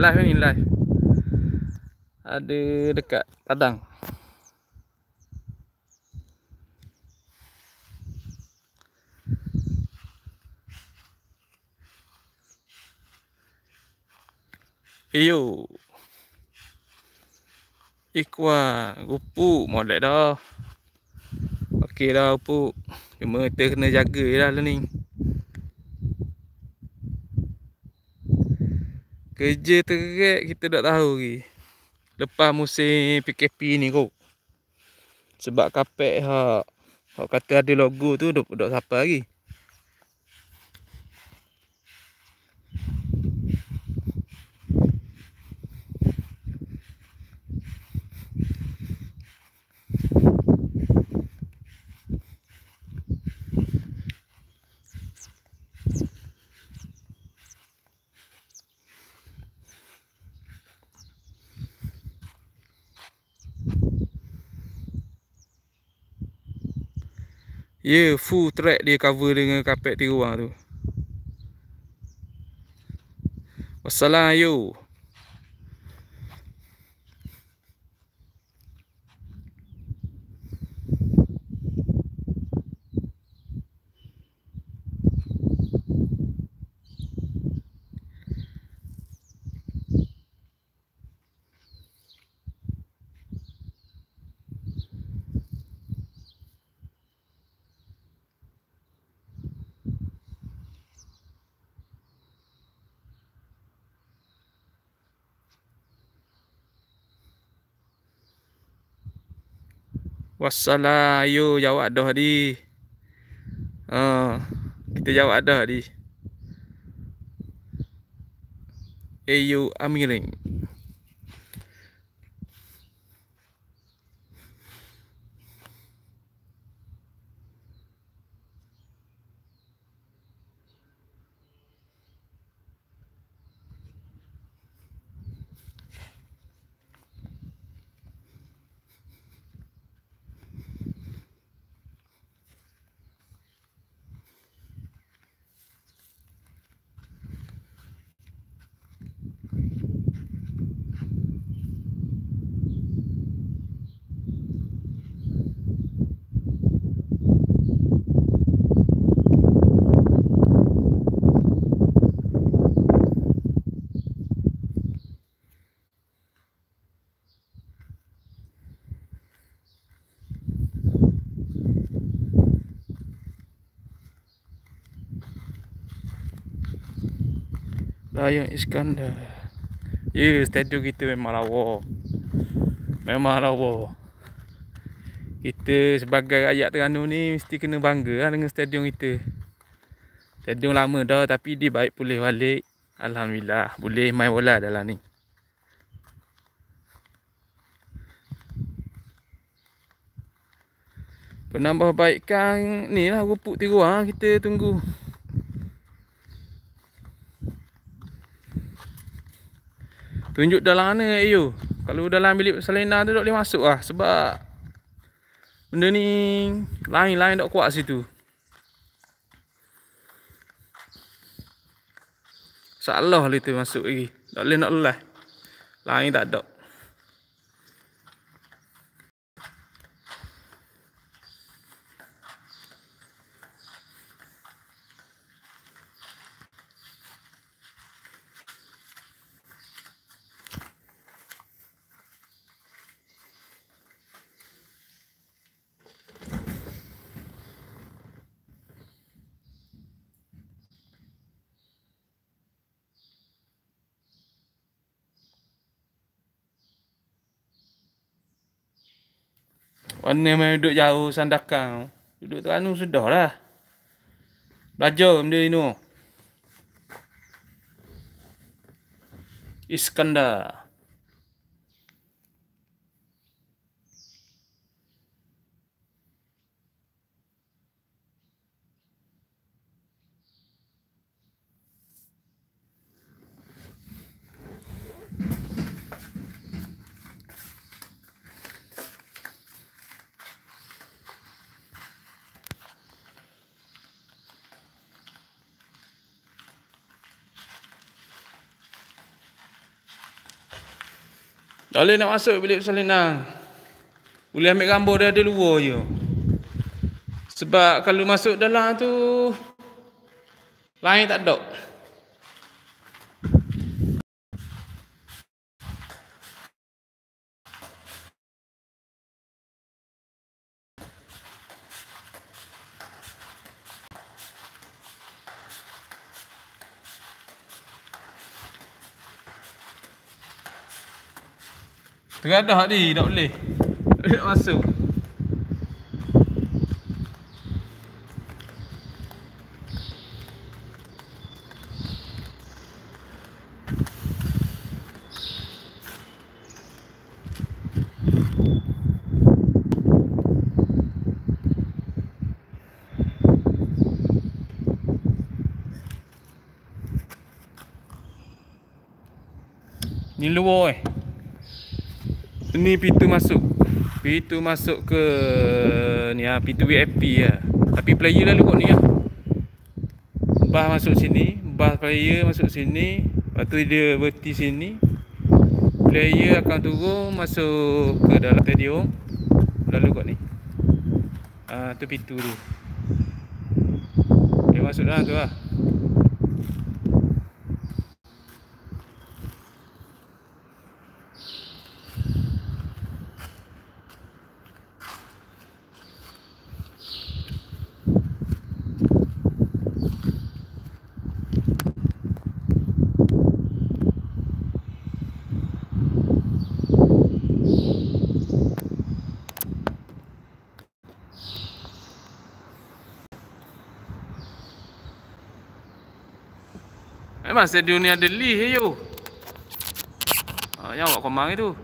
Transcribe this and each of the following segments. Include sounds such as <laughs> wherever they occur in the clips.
live ni live ada dekat padang Iyo. Eh, Ikwa, rupu molek dah. Okey dah rupu. Cuma kita kena jaga jelah ni. Kerja terik kita tak tahu lagi. Lepas musim PKP ni kau. Sebab kapek ha Kau kata ada logo tu dok dok siapa lagi? Ya yeah, full track dia cover dengan kapet tiruang tu Wassalam yuk Wassalam ayu jawab dah tadi. Uh, ha, kita jawab dah tadi. Ayu Amirin. Raya Iskandar Ya, yeah, stadium kita memang lawa Memang lawa Kita sebagai rakyat Terengganu ni Mesti kena bangga lah dengan stadion kita Stadion lama dah Tapi dia baik pulih balik Alhamdulillah, boleh main bola dalam ni Penambah baikkan ni lah rupuk tiruang ah, kita tunggu. Tunjuk dalam mana ayo. Eh, Kalau dalam bilik selena tu tak boleh masuk lah Sebab Benda ni Lain-lain tak kuat situ Salah lah tu masuk lagi Tak boleh nak lelah Lain tak ada Warna main duduk jauh sandakan. Duduk teranu sudah lah. Belajar benda ni. Iskandar. Tak boleh nak masuk bilik salinan. Boleh ambil gambar dia ada luar je. Sebab kalau masuk dalam tu, lain tak dok. Gak ada ni, nak boleh. Nak masuk. Nhìn lưu ơi Ini pintu masuk Pintu masuk ke Ni ha Pintu VIP ya. Ah. Tapi player lalu kot ni ya. Ah. Bar masuk sini bar player masuk sini Lepas tu dia berhenti sini Player akan turun Masuk ke dalam stadium Lalu kot ni Ah tu pintu tu Dia masuk dalam tu lah pasal dunia ni ada leaf je you. Ha, ah, yang awak komang itu.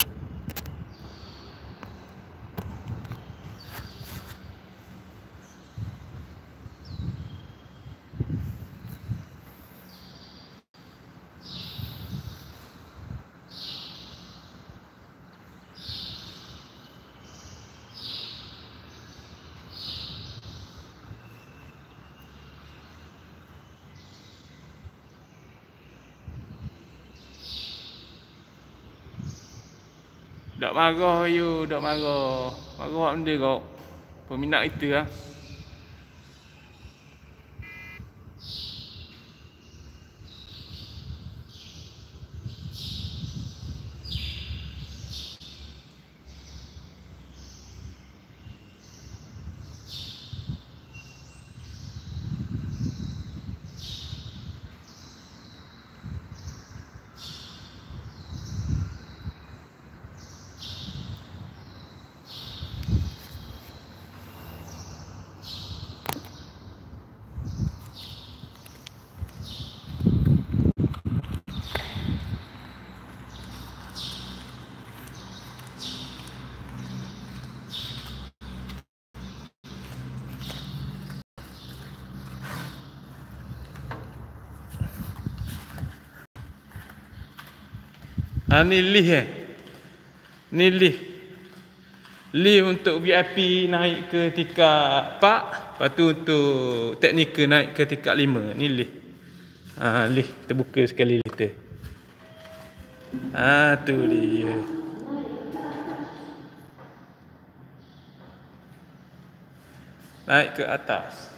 Dok marah you, dok marah. Marah apa benda kau? Peminat kita lah. Ha, ni lift eh. Ni lift. Lift untuk VIP naik ke tingkat 4. Lepas tu untuk teknikal naik ke tingkat 5. Ni lift. Ha, lift terbuka sekali liter. Ha, tu dia. Naik ke atas.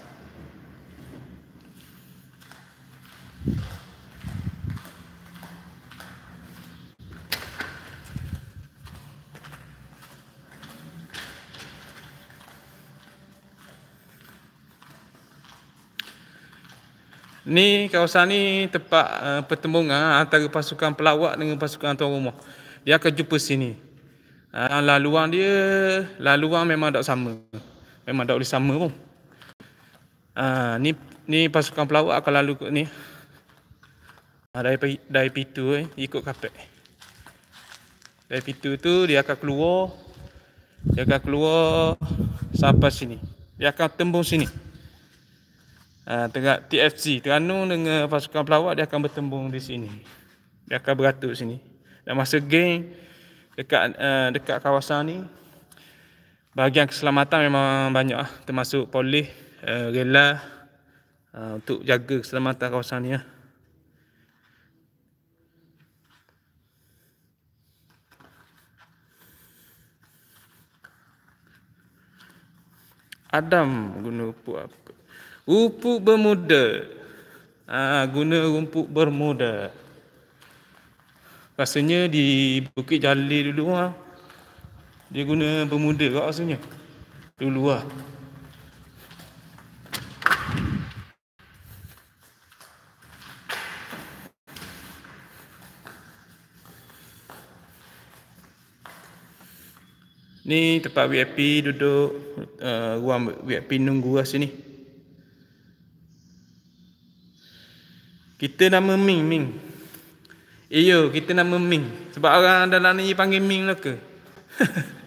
Ni kawasan ni tempat uh, pertembungan ah, antara pasukan pelawak dengan pasukan tuan rumah. Dia akan jumpa sini. Uh, laluan dia, laluan memang tak sama. Memang tak boleh sama pun. Uh, ni, ni pasukan pelawak akan lalu ke ni. Uh, dari, dari pitu eh, ikut kapek. Dari pitu tu dia akan keluar. Dia akan keluar sampai sini. Dia akan tembung Sini tengah TFC Terengganu dengan pasukan pelawak dia akan bertembung di sini. Dia akan beratur sini. Dan masa geng dekat ah, dekat kawasan ni bahagian keselamatan memang banyak lah. termasuk polis uh, rela ah, untuk jaga keselamatan kawasan ni. Lah. Adam guna buat apa? Rumput bermuda. Ha, guna rumput bermuda. Rasanya di Bukit Jalil dulu ha, dia guna bermuda kat rasanya. Dulu Ha. Ni tempat VIP duduk uh, ruang VIP nunggu lah sini. Kita nama Ming, Ming. Eh, kita nama Ming. Sebab orang dalam ni panggil Ming lah ke? <laughs>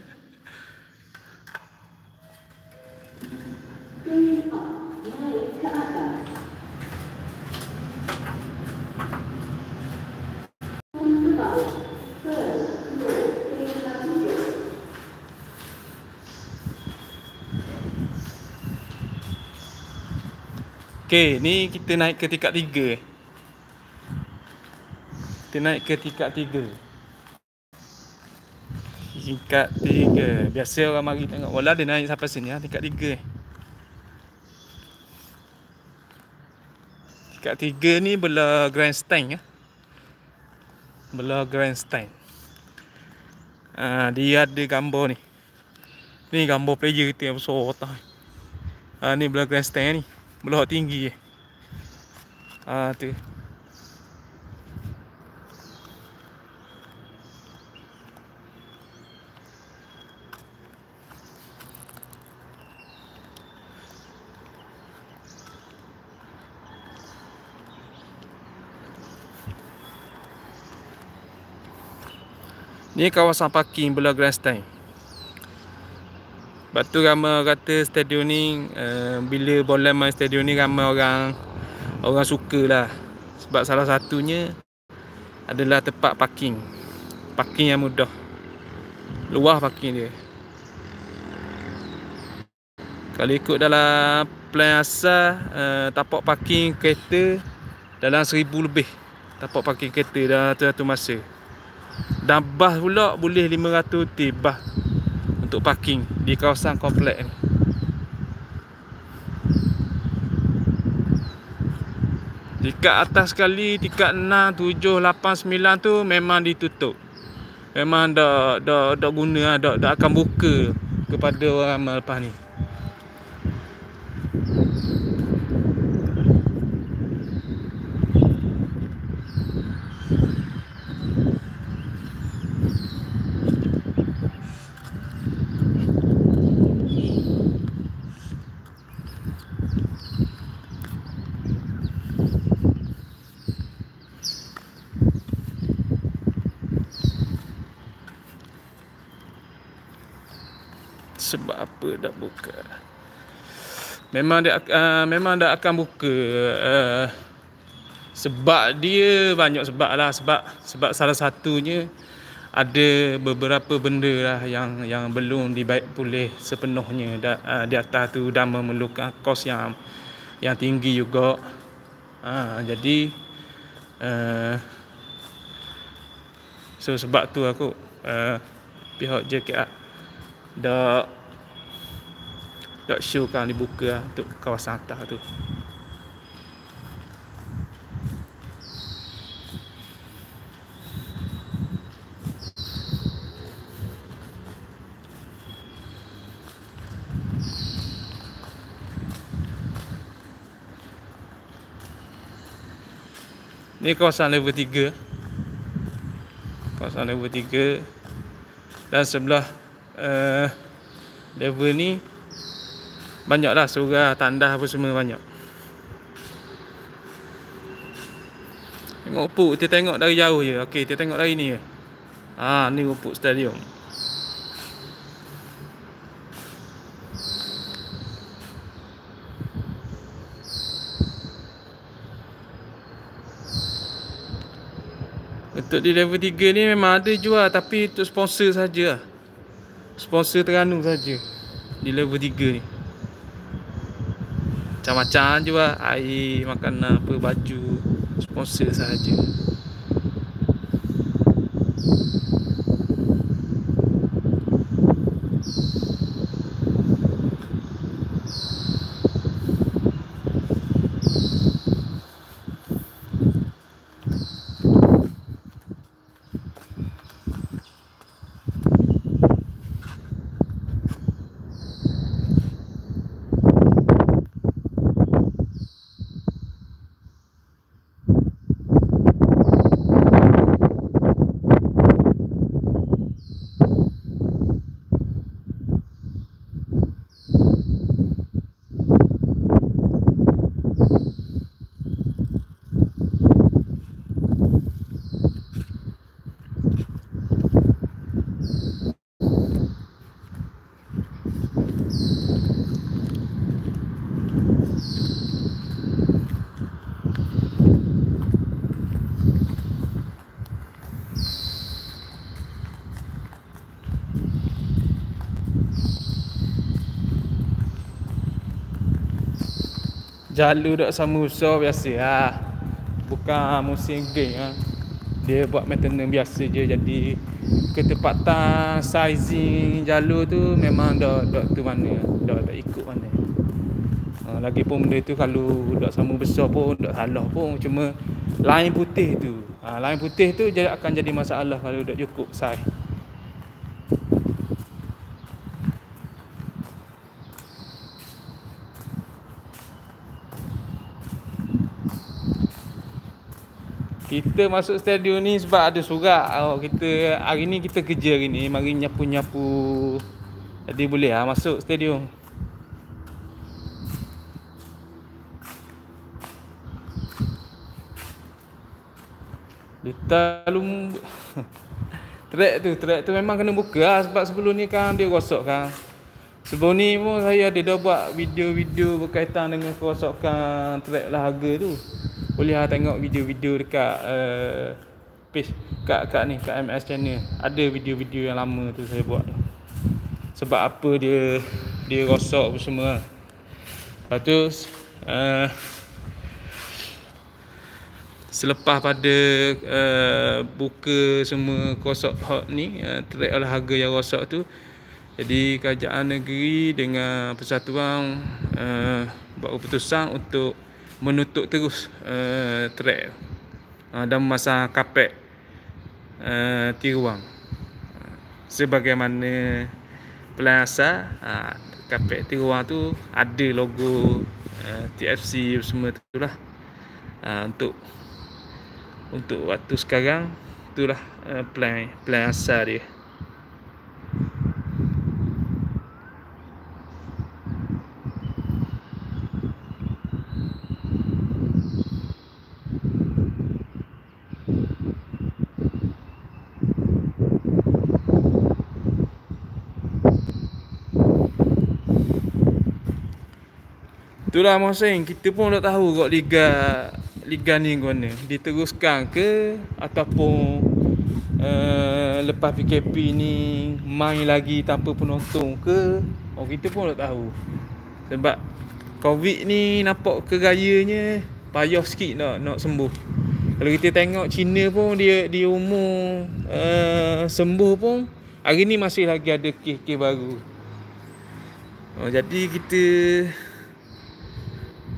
Okay, ni kita naik ke tingkat tiga eh? Kita naik ke tingkat tiga Tingkat tiga Biasa orang mari tengok Walau dia naik sampai sini ya. Tingkat tiga Tingkat tiga ni grand grandstand ya. Ah. grand grandstand ha, Dia ada gambar ni Ni gambar player kita yang besar otak ha, Ni bola grandstand ni Bola tinggi Ah ha, tu. Ni kawasan parking Bola Grandstand Sebab tu ramai kata stadium ni uh, Bila bola main stadium ni ramai orang Orang suka lah Sebab salah satunya Adalah tempat parking Parking yang mudah Luah parking dia Kalau ikut dalam plan asal uh, eh, Tapak parking kereta Dalam seribu lebih Tapak parking kereta dalam satu-satu masa dan bas pula boleh 500 tip bas untuk parking di kawasan komplek ni. Tingkat atas sekali, tingkat 6, 7, 8, 9 tu memang ditutup. Memang dah dah dah guna dah dah akan buka kepada orang ramai lepas ni. sebab apa dah buka memang dia uh, memang dah akan buka uh, sebab dia banyak sebab lah sebab sebab salah satunya ada beberapa benda lah yang yang belum dibaik pulih sepenuhnya dah, uh, di atas tu dah memerlukan kos yang yang tinggi juga uh, jadi uh, so sebab tu aku uh, pihak JKA dah tak show kan dibuka lah, untuk kawasan atas tu Ini kawasan level 3 kawasan level 3 dan sebelah uh, level ni banyaklah surah tandas apa semua banyak tengok puk kita tengok dari jauh je Okay, kita tengok dari ni je ha ni rumput stadium Untuk di level 3 ni memang ada jual tapi untuk sponsor sajalah. Sponsor Terengganu saja di level 3 ni macam-macam je lah air makanan apa baju sponsor sahaja Jalur dak sama usah biasa lah. Bukan musim geng lah. Dia buat maintenance biasa je jadi ketepatan sizing jalur tu memang dah dah tu mana dah tak ikut mana uh, lagi pun benda tu kalau dah sama besar pun dah salah pun cuma lain putih tu uh, line putih tu dia akan jadi masalah kalau dah cukup size kita masuk stadium ni sebab ada surat oh, kita hari ni kita kerja hari ni mari nyapu-nyapu jadi boleh lah masuk stadium Lita lum <laughs> track tu track tu memang kena buka lah sebab sebelum ni kan dia rosak kan Sebelum ni pun saya ada dah buat video-video berkaitan dengan kerosakan track lahaga tu. Boleh lah tengok video-video dekat uh, page kat, kat ni, kat MS channel. Ada video-video yang lama tu saya buat. Sebab apa dia dia rosak apa semua. Lepas tu, uh, selepas pada uh, buka semua kerosak hot ni, uh, track lahaga yang rosak tu, jadi kerajaan negeri dengan persatuan uh, buat keputusan untuk menutup terus uh, eh, trek uh, eh, dan masa kapek uh, tiruang sebagaimana pelan asal uh, kapek tiruang tu ada logo uh, TFC semua tu lah uh, untuk untuk waktu sekarang itulah uh, plan plan asal dia Itulah masing kita pun dah tahu kot liga liga ni guna. Diteruskan ke ataupun uh, lepas PKP ni main lagi tanpa penonton ke? Oh kita pun dah tahu. Sebab COVID ni nampak kerayanya payah sikit nak nak sembuh. Kalau kita tengok Cina pun dia dia umur uh, sembuh pun hari ni masih lagi ada kes-kes baru. Oh, jadi kita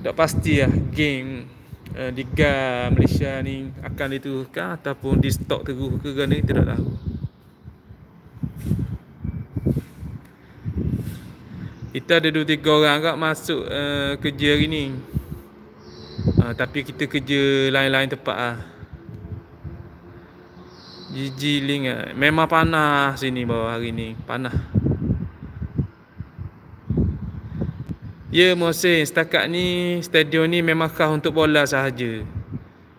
tak pasti lah game uh, eh, Liga Malaysia ni akan diturunkan ataupun di stok teruk ke kan ni tidak tahu kita ada dua tiga orang agak masuk uh, kerja hari ni uh, tapi kita kerja lain-lain tempat ah Jijiling eh. Memang panas sini bawah hari ni Panas Ya Mohsin, setakat ni stadion ni memang khas untuk bola sahaja.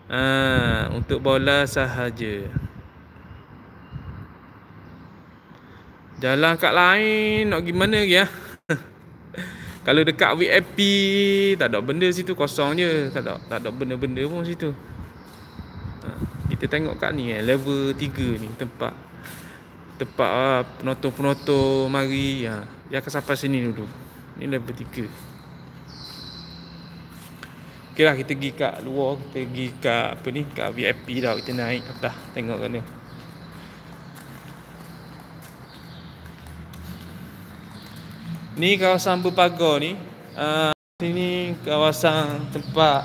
Ha, untuk bola sahaja. Jalan kat lain nak gimana ya? Ah? <laughs> Kalau dekat VIP tak ada benda situ kosong je, tak ada tak ada benda-benda pun situ. Ha, kita tengok kat ni eh, level 3 ni tempat tempat ah, penonton-penonton mari ya. Ha. Yang akan sini dulu. Ini level 3. Okay lah kita pergi kat luar Kita pergi kat apa ni Kat VIP dah kita naik atas Tengok kena Ni Ni kawasan berpagar ni uh, ah, Ini kawasan tempat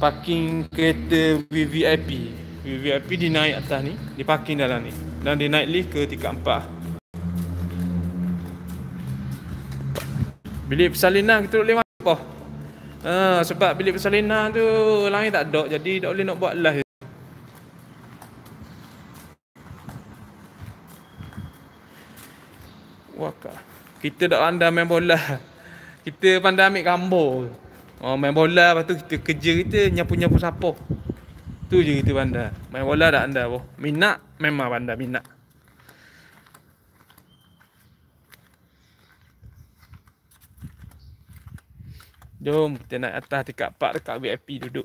Parking kereta VVIP VVIP di naik atas ni Dia parking dalam ni Dan dia naik lift ke tingkat empat Bilik persalinan kita duduk Ha, sebab bilik persalinan tu lain tak ada jadi tak boleh nak buat live. Waka. Kita tak anda main bola. Kita pandai ambil gambar. Ha, oh, main bola lepas tu kita kerja kita nyapu-nyapu sapu. Tu je kita pandai. Main bola tak anda boh. Minat memang pandai minat. Jom kita naik atas dekat park dekat VIP duduk.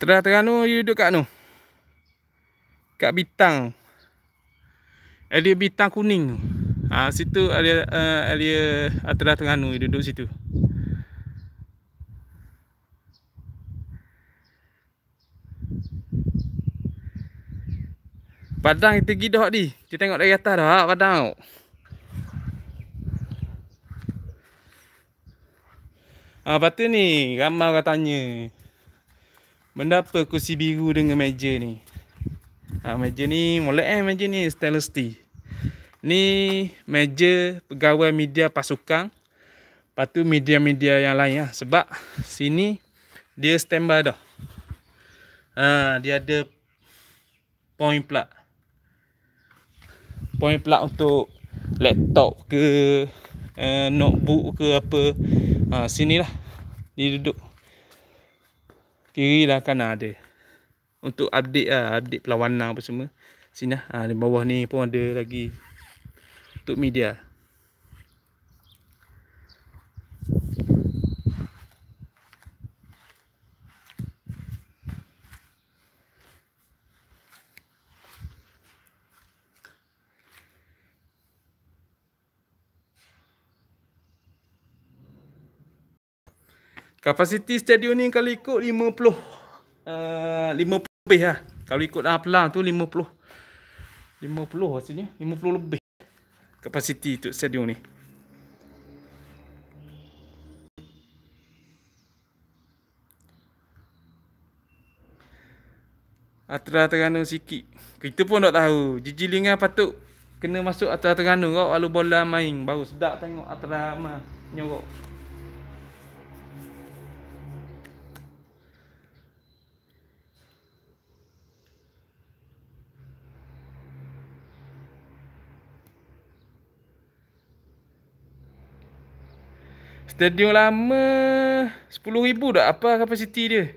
Terah Terengganu you duduk kat anu. Kat Bitang. Area eh, Bitang Kuning Ha, situ area uh, area Atrah Terengganu you duduk situ. Padang kita pergi dah ni. Kita tengok dari atas dah padang. Ah, ha, ni ramai orang tanya. Benda apa kursi biru dengan meja ni? Ha, meja ni, mula eh meja ni, stainless steel. Ni meja pegawai media pasukan. Lepas media-media yang lain lah. Sebab sini dia standby dah. Ha, dia ada point plug. Point plug untuk laptop ke uh, notebook ke apa. Ha, sinilah dia duduk kiri lah kanan ada untuk update lah update perlawanan apa semua sini lah ha, di bawah ni pun ada lagi untuk media Kapasiti stadium ni kalau ikut 50 uh, 50 lebih lah Kalau ikut Aplang tu 50 50 hasilnya 50 lebih Kapasiti untuk stadium ni Atra Terengganu sikit Kita pun tak tahu Jiji Lingan patut Kena masuk Atra Terengganu kau Lalu bola main Baru sedap tengok Atra Ma Nyorok Stadium lama 10,000 dah apa kapasiti dia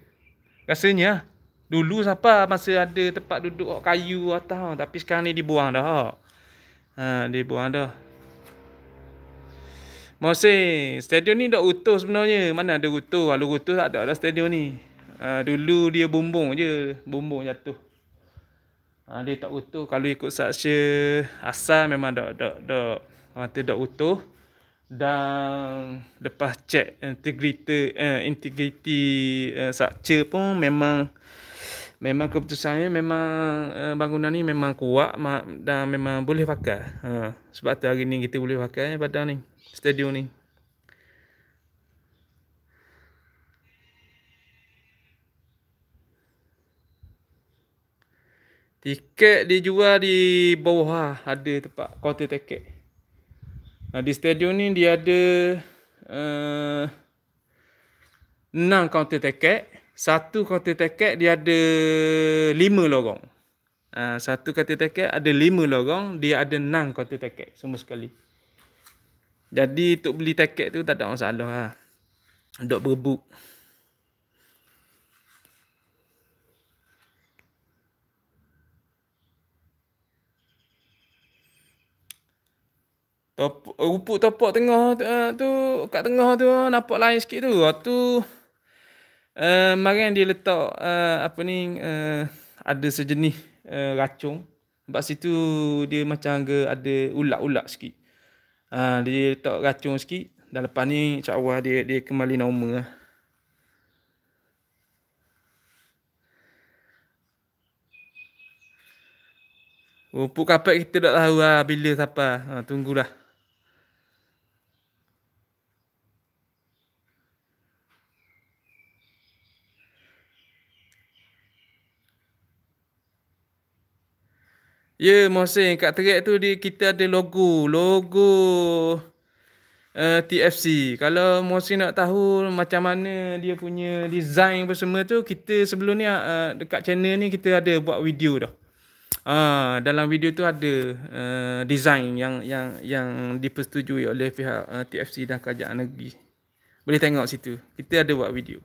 Rasanya ah. Dulu siapa masa ada tempat duduk kayu atau Tapi sekarang ni dibuang dah ha, Dibuang dah Mohsin, stadium ni dah utuh sebenarnya. Mana ada utuh? Kalau utuh tak ada lah stadium ni. Uh, dulu dia bumbung je. Bumbung jatuh. Uh, dia tak utuh. Kalau ikut saksa asal memang dah, dah, dah, dah, dah utuh dan lepas check integriti uh, integriti uh, eh, structure pun memang memang keputusannya memang uh, bangunan ni memang kuat dan memang boleh pakai uh, sebab tu hari ni kita boleh pakai badan ni stadium ni Tiket dijual di bawah ha, ada tempat kuota tiket. Di stadium ni dia ada eh, enam uh, kaunter tiket. Satu kaunter tiket dia ada lima lorong. Uh, satu kaunter tiket ada lima lorong. Dia ada enam kaunter tiket semua sekali. Jadi untuk beli tiket tu tak ada masalah lah. Duk berbuk. Top, rupuk eh, topok tengah uh, tu kat tengah tu ah, nampak lain sikit tu. Ah tu uh, dia letak uh, apa ni uh, ada sejenis uh, racung. Sebab situ dia macam ada ulat-ulat sikit. Uh, dia letak racung sikit. Dan lepas ni cakwa dia dia kembali normal lah. Rumput kapek kita tak tahu lah bila siapa. tunggulah. Ya yeah, Mohsin kat track tu dia, kita ada logo Logo uh, eh, TFC Kalau Mohsin nak tahu macam mana dia punya design apa semua tu Kita sebelum ni uh, dekat channel ni kita ada buat video dah uh, dalam video tu ada uh, design yang yang yang dipersetujui oleh pihak uh, eh, TFC dan kerajaan negeri. Boleh tengok situ. Kita ada buat video.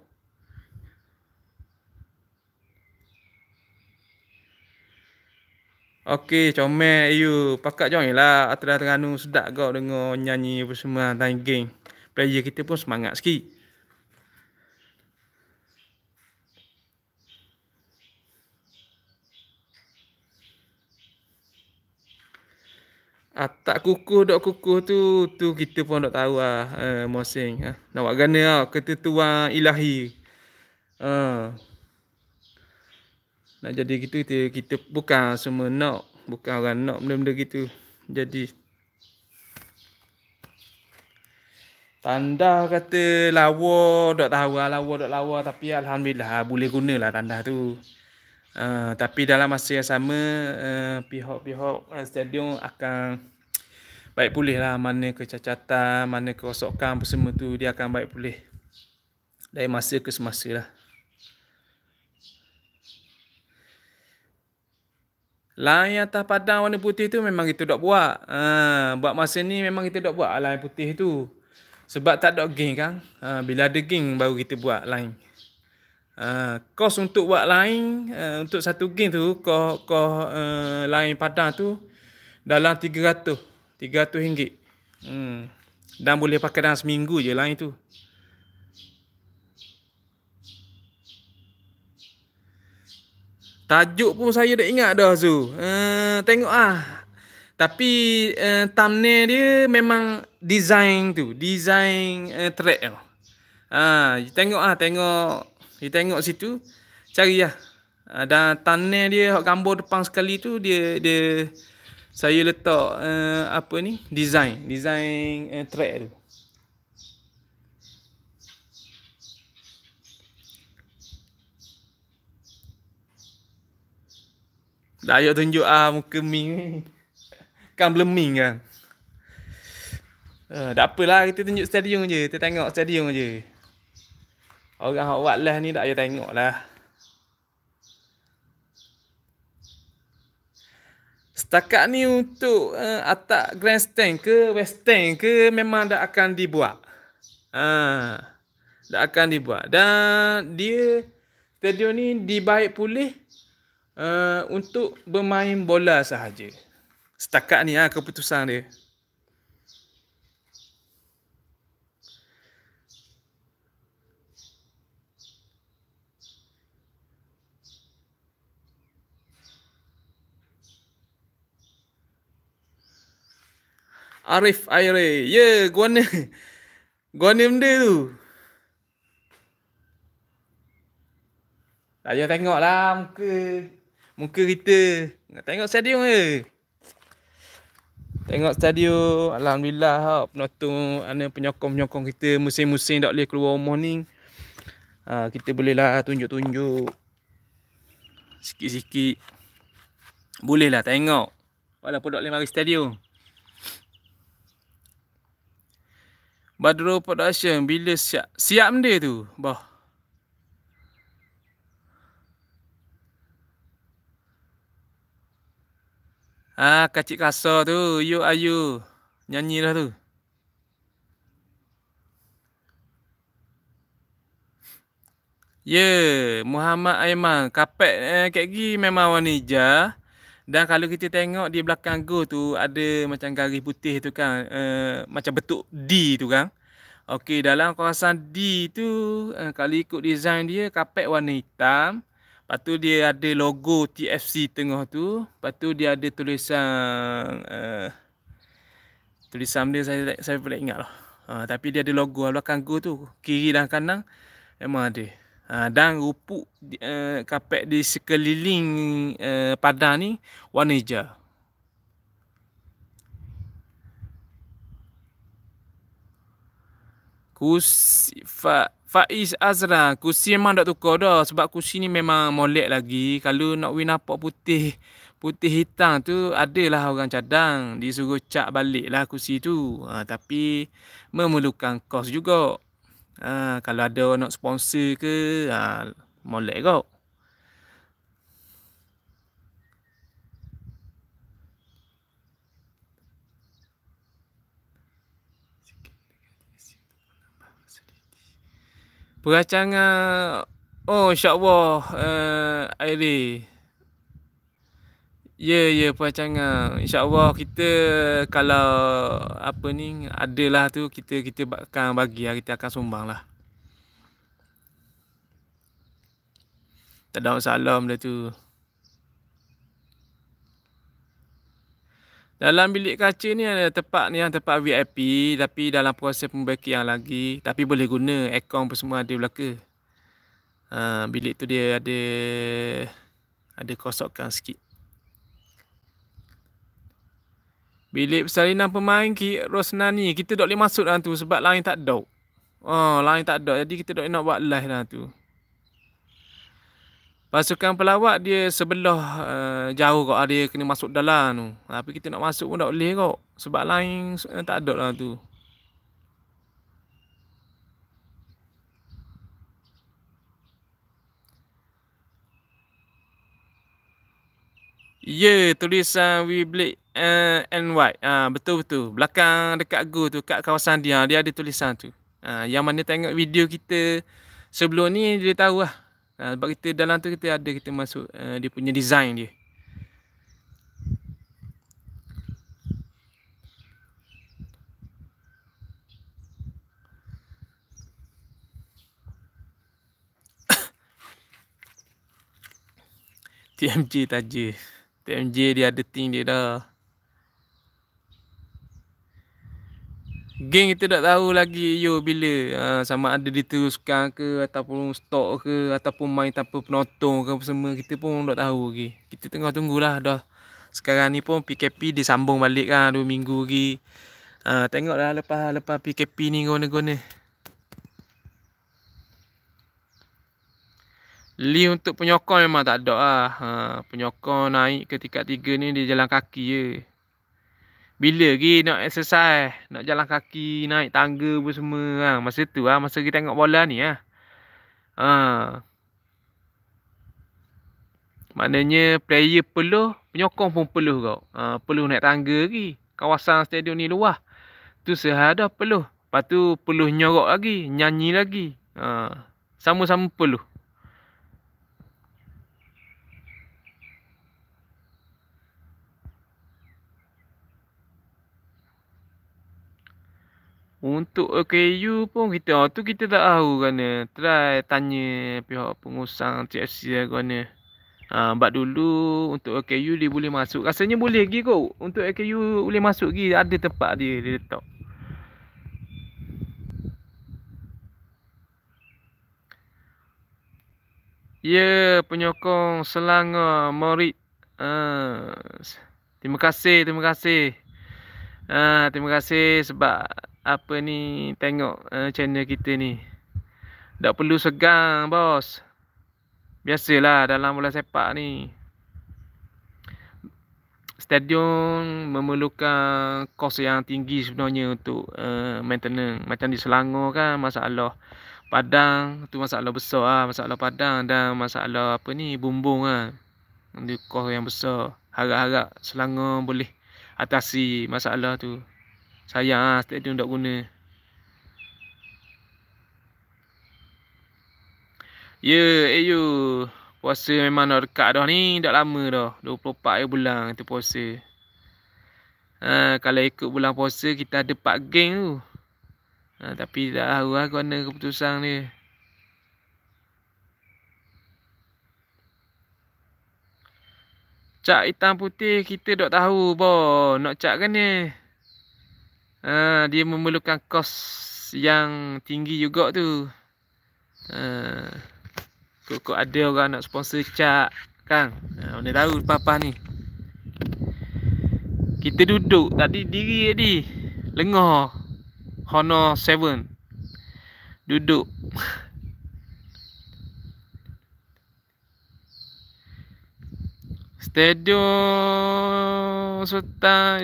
Okey, comel you. Pakat join lah. Atra Terengganu sedap kau dengar nyanyi apa semua dan geng. Player kita pun semangat sikit. Ah, tak kukuh dok kukuh tu tu kita pun dok tahu ah uh, eh, mosing ah. Nak buat gana ah kata tuan ilahi. Ah. Nak jadi gitu kita, kita bukan semua nak Bukan orang nak benda-benda gitu Jadi Tanda kata lawa Tak tahu lah lawa tak lawa Tapi Alhamdulillah boleh gunalah tanda tu uh, Tapi dalam masa yang sama uh, Pihak-pihak uh, eh, stadium akan Baik pulih lah mana kecacatan Mana kerosokan apa semua tu Dia akan baik pulih Dari masa ke semasa lah Lain atas padang warna putih tu memang kita tak buat. Ha, buat masa ni memang kita tak buat lain putih tu. Sebab tak ada geng kan. Ha, bila ada geng baru kita buat lain. Ha, kos untuk buat lain, uh, untuk satu geng tu, kos, kos uh, lain padang tu dalam RM300. RM300. Hmm. Dan boleh pakai dalam seminggu je lain tu. Tajuk pun saya dah ingat dah Zu. Uh, eh, tengok ah. Tapi uh, thumbnail dia memang design tu, design uh, track tu. Ha, you tengok ah, tengok. You tengok situ. Cari lah. Uh, dan thumbnail dia hok gambar depan sekali tu dia dia saya letak uh, apa ni? Design, design uh, track tu. Dayak tunjuk ah muka Ming ni. Kan belum Ming kan. Uh, tak apalah kita tunjuk stadium je. Kita tengok stadium je. Orang hak buat ni tak payah tengok lah. Setakat ni untuk uh, atak grandstand ke weststand ke memang dah akan dibuat. Ha. dah akan dibuat. Dan dia stadium ni dibaik pulih Eh, untuk bermain bola sahaja. Setakat ni ha, keputusan dia. Arif Aire. Ya, yeah, gua ni. Gua ni benda tu. Ayuh tengoklah muka muka kita nak tengok stadium ke tengok stadium alhamdulillah ha penonton ana penyokong-penyokong kita musim-musim tak boleh keluar rumah ni ha, kita bolehlah tunjuk-tunjuk sikit-sikit bolehlah tengok walaupun tak boleh mari stadium Badro Production bila siap siap benda tu bah Ah, kacik kasar tu. Ayu, ayu. Nyanyi dah tu. Ya, yeah, Muhammad Aiman. Kapek eh, kek gi memang warna hijau. Dan kalau kita tengok di belakang go tu ada macam garis putih tu kan. Uh, macam bentuk D tu kan. Okey, dalam kawasan D tu, uh, kalau ikut design dia, kapek warna hitam. Lepas tu dia ada logo TFC tengah tu. Lepas tu dia ada tulisan uh, tulisan dia saya saya boleh ingat lah. Uh, tapi dia ada logo lah belakang gua tu. Kiri dan kanan memang ada. Uh, dan rupuk uh, kapek di sekeliling uh, padang ni warna hijau. Kusifat Faiz Azra, kursi memang tak tukar dah sebab kursi ni memang molek lagi. Kalau nak win apa putih, putih hitam tu adalah orang cadang. Dia suruh cak balik lah kursi tu. Ha, tapi memerlukan kos juga. Ha, kalau ada orang nak sponsor ke, ha, molek kot. Perancangan Oh insyaAllah uh, Airi Ya yeah, ya yeah, perancangan InsyaAllah kita Kalau Apa ni Adalah tu Kita kita akan bagi ya, Kita akan sumbang lah Tak ada masalah benda tu Dalam bilik kaca ni ada tempat ni yang tempat VIP tapi dalam proses pembaikan lagi tapi boleh guna aircon pun semua ada belaka. Uh, bilik tu dia ada ada kosongkan sikit. Bilik salinan pemain Ki Rosnani. Kita tak boleh masuk dalam tu sebab lain tak dok. Oh, lain tak dok. Jadi kita tak nak buat live dalam tu. Pasukan pelawat dia sebelah uh, jauh kok ada ah, kena masuk dalam tu. Tapi kita nak masuk pun tak boleh kok. Sebab lain uh, tak ada lah tu. Ya, yeah, tulisan uh, we black uh, and white. Ah uh, betul-betul. Belakang dekat go tu, kat kawasan dia, dia ada tulisan tu. Uh, yang mana tengok video kita sebelum ni dia tahu lah. Ah, sebab kita dalam tu kita ada kita masuk uh, dia punya design dia. <coughs> TMJ tajir. TMJ dia ada thing dia dah. Geng kita tak tahu lagi yo bila ha, sama ada diteruskan ke ataupun stok ke ataupun main tanpa penonton ke apa semua kita pun tak tahu lagi. Kita tengah tunggulah dah. Sekarang ni pun PKP disambung balik kan dua minggu lagi. Ha, tengoklah lepas lepas PKP ni guna-guna. Li untuk penyokong memang tak ada lah. Ha, penyokong naik ke tingkat 3 ni dia jalan kaki je bila lagi nak exercise, nak jalan kaki, naik tangga pun semua. Ha, masa tu ha, masa kita tengok bola ni ah. Ha. ha. Maknanya player perlu, penyokong pun perlu kau. Ha, perlu naik tangga lagi. Kawasan stadion ni luah. Tu sehada perlu. Lepas tu perlu nyorok lagi, nyanyi lagi. Ha. Sama-sama perlu. Untuk OKU pun kita oh, tu kita tak tahu kerana try tanya pihak pengusang TFC lah kerana ha, buat dulu untuk OKU dia boleh masuk. Rasanya boleh lagi kok. Untuk OKU boleh masuk lagi Ada tempat dia, dia letak. Ya, yeah, penyokong Selangor Morit. Uh, terima kasih, terima kasih. Uh, terima kasih sebab apa ni tengok uh, channel kita ni. Tak perlu segang bos. Biasalah dalam bola sepak ni. Stadion memerlukan kos yang tinggi sebenarnya untuk uh, maintenance. Macam di Selangor kan masalah padang tu masalah besar ah masalah padang dan masalah apa ni bumbung ah. Kos yang besar. Harap-harap Selangor boleh atasi masalah tu. Sayang lah stadium tak guna Ya yeah, eh you Puasa memang dah dekat dah ni Dah lama dah 24 bulan kita puasa ha, Kalau ikut bulan puasa kita ada 4 game tu ha, Tapi tak tahu lah mana keputusan dia Cak hitam putih kita tak tahu bo. Nak cak kan ni Ha, dia memerlukan kos yang tinggi juga tu. Ha, kok-kok ha, ada orang nak sponsor cak, kang. Ha, mana tahu papa ni. Kita duduk tadi diri tadi. Lengah. Honor 7. Duduk. <laughs> Stadium Sultan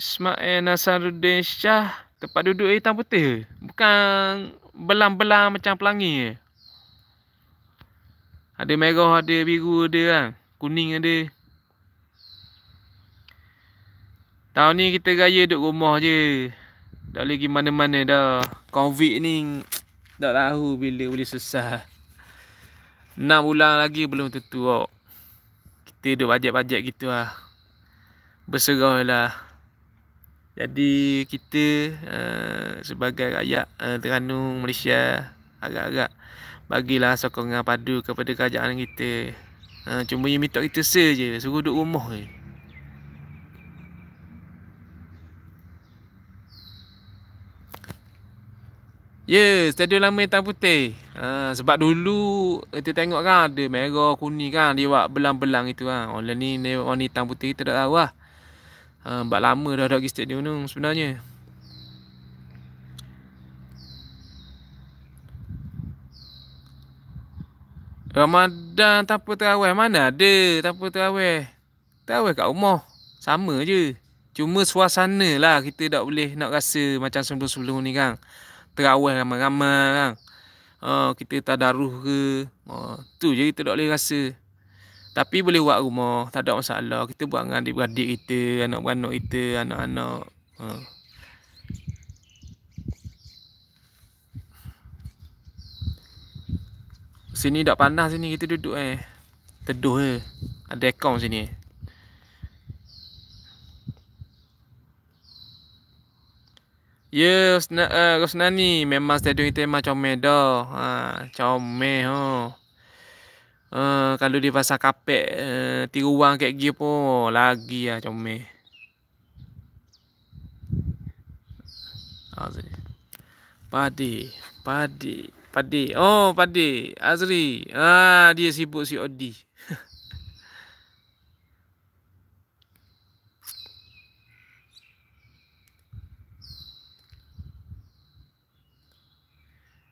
Ismail Nasaruddin Shah Tempat duduk hitam putih ke? Bukan belang-belang macam pelangi ke? Ada merah, ada biru, ada kan? Kuning ada Tahun ni kita gaya duduk rumah je Tak boleh pergi mana-mana dah Covid ni Tak tahu bila boleh selesai 6 bulan lagi belum tentu oh. Kita duduk bajet-bajet gitu lah Berserah lah Jadi kita uh, Sebagai rakyat uh, eh, Terengganu Malaysia Agak-agak Bagilah sokongan padu kepada kerajaan kita uh, Cuma yang minta kita sel je Suruh duduk rumah je Ya, yeah, stadium lama hitam putih. Ha, sebab dulu kita tengok kan ada merah, kuning kan. Dia buat belang-belang itu kan. Orang ni, ni orang hitam putih kita tak tahu lah. Ha, sebab lama dah ada di stadium tu sebenarnya. Ramadan tanpa terawih mana ada tanpa terawih. Terawih kat rumah. Sama je. Cuma suasana lah kita tak boleh nak rasa macam sebelum-sebelum ni kan. Kan terawih ramai-ramai kan. Ha, kita tadaruh ke. Ha, tu je kita tak boleh rasa. Tapi boleh buat rumah. Tak ada masalah. Kita buat dengan adik-beradik kita. Anak-anak kita. Anak-anak. Ha. Sini tak panas sini kita duduk eh. Teduh je. Eh. Ada ekor sini eh. Ya, yeah, eh, Rosna uh, ni memang stadium kita memang comel dah. Ha, comel ha. Uh, kalau di pasar kapek, uh, tiru uang kayak gitu pun oh, lagi lah comel. Azri. Padi, padi, padi. Oh, padi. Azri. Ah, dia sibuk si Odi.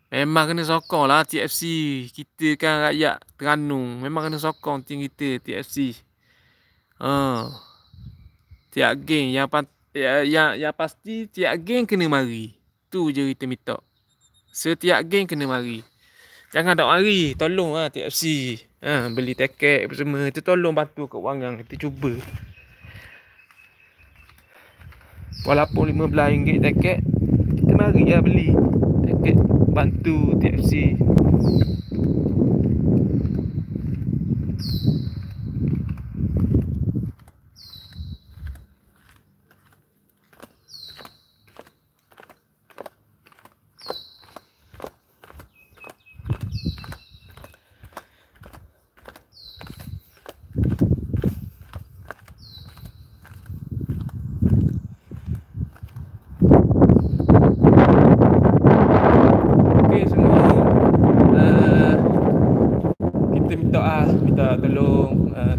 Memang kena sokong lah TFC Kita kan rakyat Terganu Memang kena sokong tim kita TFC uh. Ah. Tiap geng yang, ya ya pasti tiap geng kena mari Tu je kita minta Setiap geng kena mari Jangan tak mari Tolong lah TFC uh, ha, Beli teket apa semua Kita tolong bantu kat wangang Kita cuba Walaupun RM15 teket Kita mari lah beli Teket bantu TFC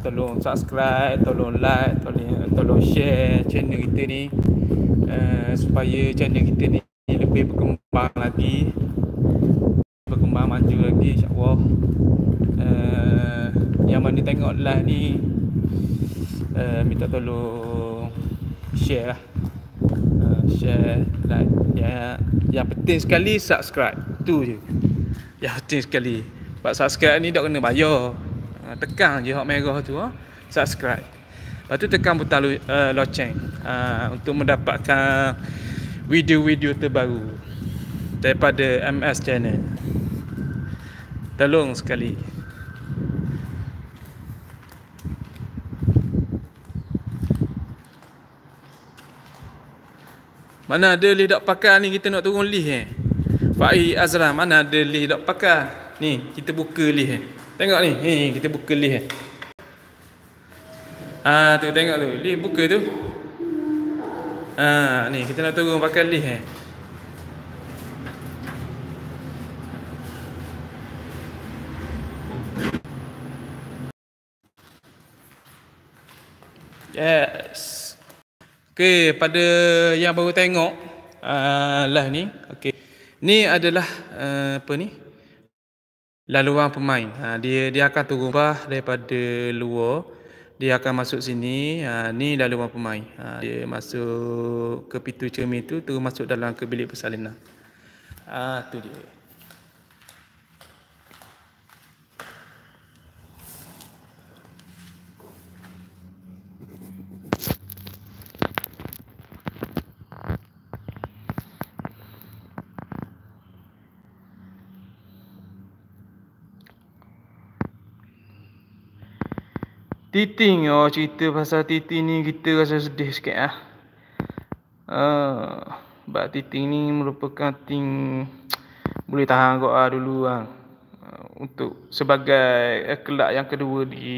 tolong subscribe, tolong like, tolong tolong share channel kita ni uh, supaya channel kita ni lebih berkembang lagi. Berkembang maju lagi insya Uh, eh, yang mana tengok lah ni uh, minta tolong share lah. Uh, share like ya. Yeah. Yang penting sekali subscribe. Tu je. Yang penting sekali. Sebab subscribe ni tak kena bayar tekan je hot merah tu ah subscribe lepas tu tekan butang uh, eh, loceng uh, untuk mendapatkan video-video terbaru daripada MS channel tolong sekali Mana ada lift tak pakai ni kita nak turun lift eh. Faiz Azram mana ada lift tak pakai? Ni kita buka lift eh. Tengok ni, ni kita buka lift eh. Ha tu tengok tu, ni buka tu. Ha ni kita nak turun pakai lift eh. Yes. Okey, pada yang baru tengok uh, live ni, okey. Ni adalah uh, apa ni? laluan pemain. Ha, dia dia akan terubah daripada luar. Dia akan masuk sini. Ha, ni laluan pemain. Ha, dia masuk ke pintu cermin tu, terus masuk dalam ke bilik persalinan. Ah ha, tu dia. Titing oh cerita pasal Titing ni kita rasa sedih sikit ah. Uh, ah Titing ni merupakan ting <tsk> boleh tahan kau ah dulu ah, ah untuk sebagai uh, kelak yang kedua di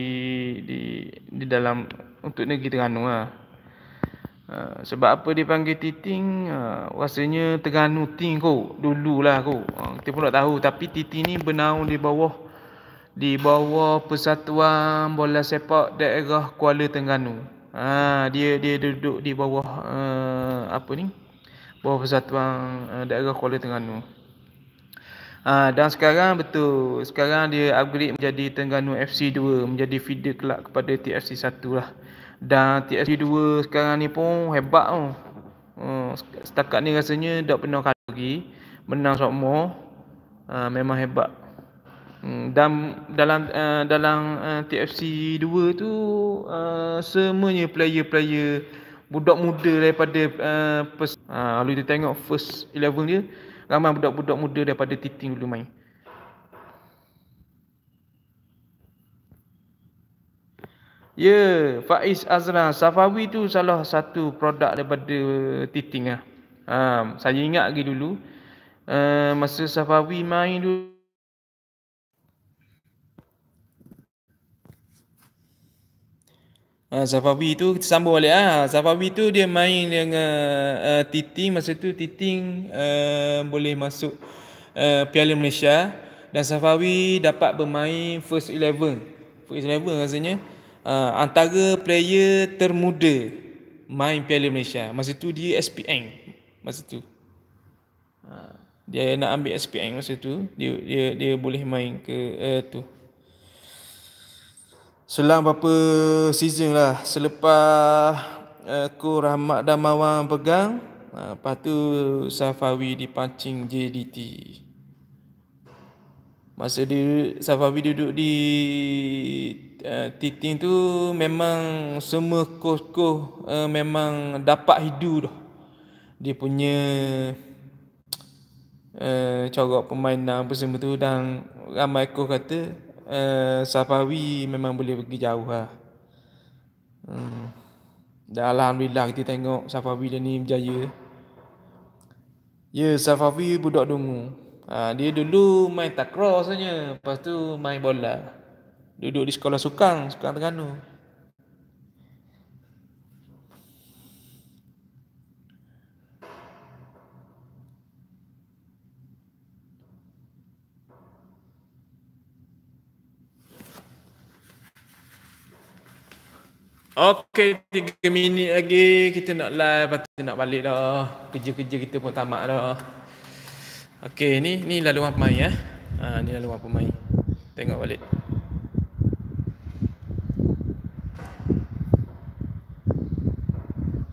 di di dalam untuk negeri Terengganu ah. Uh, sebab apa dipanggil Titing uh, rasanya Terengganu ting kau dululah kau. Uh, kita pun tak tahu tapi Titing ni bernaung di bawah di bawah persatuan bola sepak daerah Kuala Terengganu. Ha, dia dia duduk di bawah uh, apa ni? Bawah persatuan uh, daerah Kuala Terengganu. Ha, dan sekarang betul, sekarang dia upgrade menjadi Terengganu FC 2, menjadi feeder kelab kepada TFC 1 lah. Dan TFC 2 sekarang ni pun hebat tu. Oh. Ha, uh, setakat ni rasanya tak pernah kalah lagi. Menang semua. Uh, memang hebat. Hmm, dan dalam eh, dalam eh, TFC 2 tu eh, semuanya player-player budak muda daripada uh, pers- uh, ah, lalu kita tengok first 11 dia ramai budak-budak muda daripada Titing dulu main. Ya, yeah, Faiz Azra Safawi tu salah satu produk daripada Titing lah. ah. Uh, saya ingat lagi dulu uh, masa Safawi main dulu Safawi ah, tu kita sambung balik ah. Safawi tu dia main dengan uh, ah, Titing masa tu Titing uh, ah, boleh masuk uh, Piala Malaysia dan Safawi dapat bermain first 11. First 11 rasanya uh, antara player termuda main Piala Malaysia. Masa tu dia SPN masa tu. dia nak ambil SPN masa tu dia dia dia boleh main ke uh, tu selang beberapa season lah selepas eh, aku uh, Rahmat dan Mawar pegang uh, lepas tu Safawi dipancing JDT masa dia Safawi duduk di uh, t tu memang semua kos-kos uh, memang dapat hidup dah dia punya uh, corak pemainan apa semua tu dan ramai kos kata uh, Safawi memang boleh pergi jauh lah. Hmm. Dan Alhamdulillah kita tengok Safawi dia ni berjaya. Ya, Safawi budak dungu. Ha, dia dulu main takraw sebenarnya. Lepas tu main bola. Duduk di sekolah sukang, sukang Terengganu. Okay, tiga minit lagi kita nak live atau nak balik dah. Kerja-kerja kita pun tamat dah. Okay, ni ni laluan pemain ya. Ha, ni laluan pemain. Tengok balik.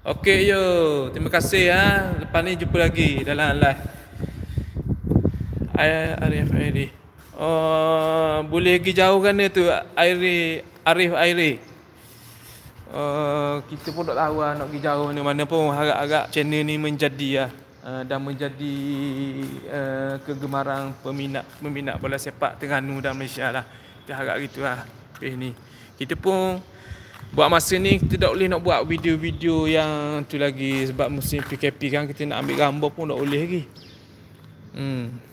Okay yo, terima kasih ya. Eh? Lepas ni jumpa lagi dalam live. Arif Airi. Oh, boleh pergi jauh kan tu Airi Arif Airi uh, kita pun tak tahu lah nak pergi jauh ni mana pun harap-harap channel ni menjadi lah uh, dan menjadi uh, kegemaran peminat peminat bola sepak Terengganu dan Malaysia lah kita harap gitu lah eh, ni. kita pun buat masa ni kita tak boleh nak buat video-video yang tu lagi sebab musim PKP kan kita nak ambil gambar pun tak boleh lagi hmm.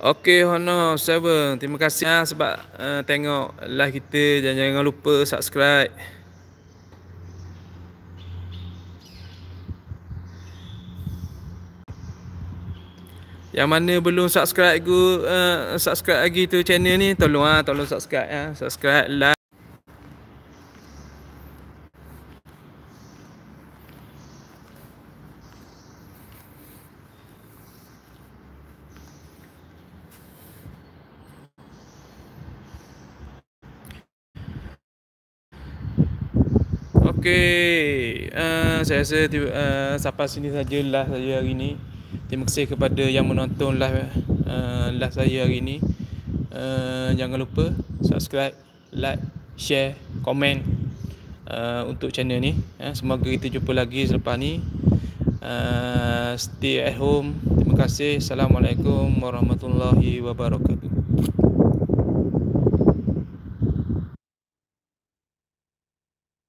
Okey Hono 7. Terima kasih lah sebab uh, tengok live kita. Jangan jangan lupa subscribe. Yang mana belum subscribe go uh, eh, subscribe lagi tu channel ni tolonglah tolong subscribe ya. Subscribe like Okey, uh, saya rasa uh, eh, sampai sini saja live saya hari ini. Terima kasih kepada yang menonton live uh, live saya hari ini. Uh, jangan lupa subscribe, like, share, komen uh, untuk channel ni. Uh, semoga kita jumpa lagi selepas ni. Uh, stay at home. Terima kasih. Assalamualaikum warahmatullahi wabarakatuh.